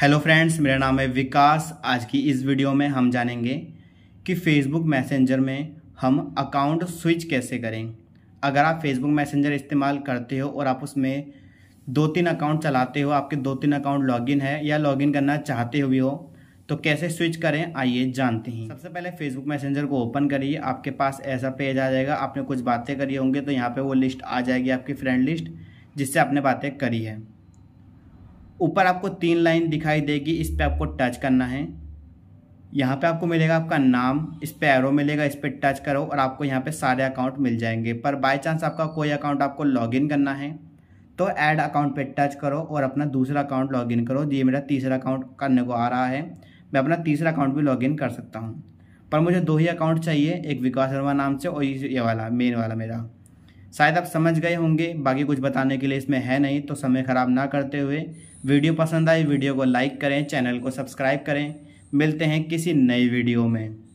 hello friends मेरा नाम है विकास आज की इस वीडियो में हम जानेंगे कि फेसबुक मैसेंजर में हम अकाउंट स्विच कैसे करें अगर आप फेसबुक मैसेंजर इस्तेमाल करते हो और आप उसमें दो तीन अकाउंट चलाते हो आपके दो तीन अकाउंट लॉगिन है या लॉगिन करना चाहते हुए हो तो कैसे स्विच करें आइए जानते हैं सबसे पहले फेसबुक मैसेंजर को ओपन करिए आपके पास ऐसा पेज आ जाएगा आपने कुछ बातें करी होंगी तो यहाँ पर वो लिस्ट आ जाएगी आपकी फ्रेंड लिस्ट जिससे आपने बातें करी है ऊपर आपको तीन लाइन दिखाई देगी इस पर आपको टच करना है यहाँ पे आपको मिलेगा आपका नाम इस पर एरो मिलेगा इस पर टच करो और आपको यहाँ पे सारे अकाउंट मिल जाएंगे पर बाय चांस आपका कोई अकाउंट आपको लॉगिन करना है तो ऐड अकाउंट पे टच करो और अपना दूसरा अकाउंट लॉगिन करो ये मेरा तीसरा अकाउंट करने को आ रहा है मैं अपना तीसरा अकाउंट भी लॉगिन कर सकता हूँ पर मुझे दो ही अकाउंट चाहिए एक विकास शर्मा नाम से और ये वाला मेन वाला मेरा शायद आप समझ गए होंगे बाकी कुछ बताने के लिए इसमें है नहीं तो समय ख़राब ना करते हुए वीडियो पसंद आए वीडियो को लाइक करें चैनल को सब्सक्राइब करें मिलते हैं किसी नई वीडियो में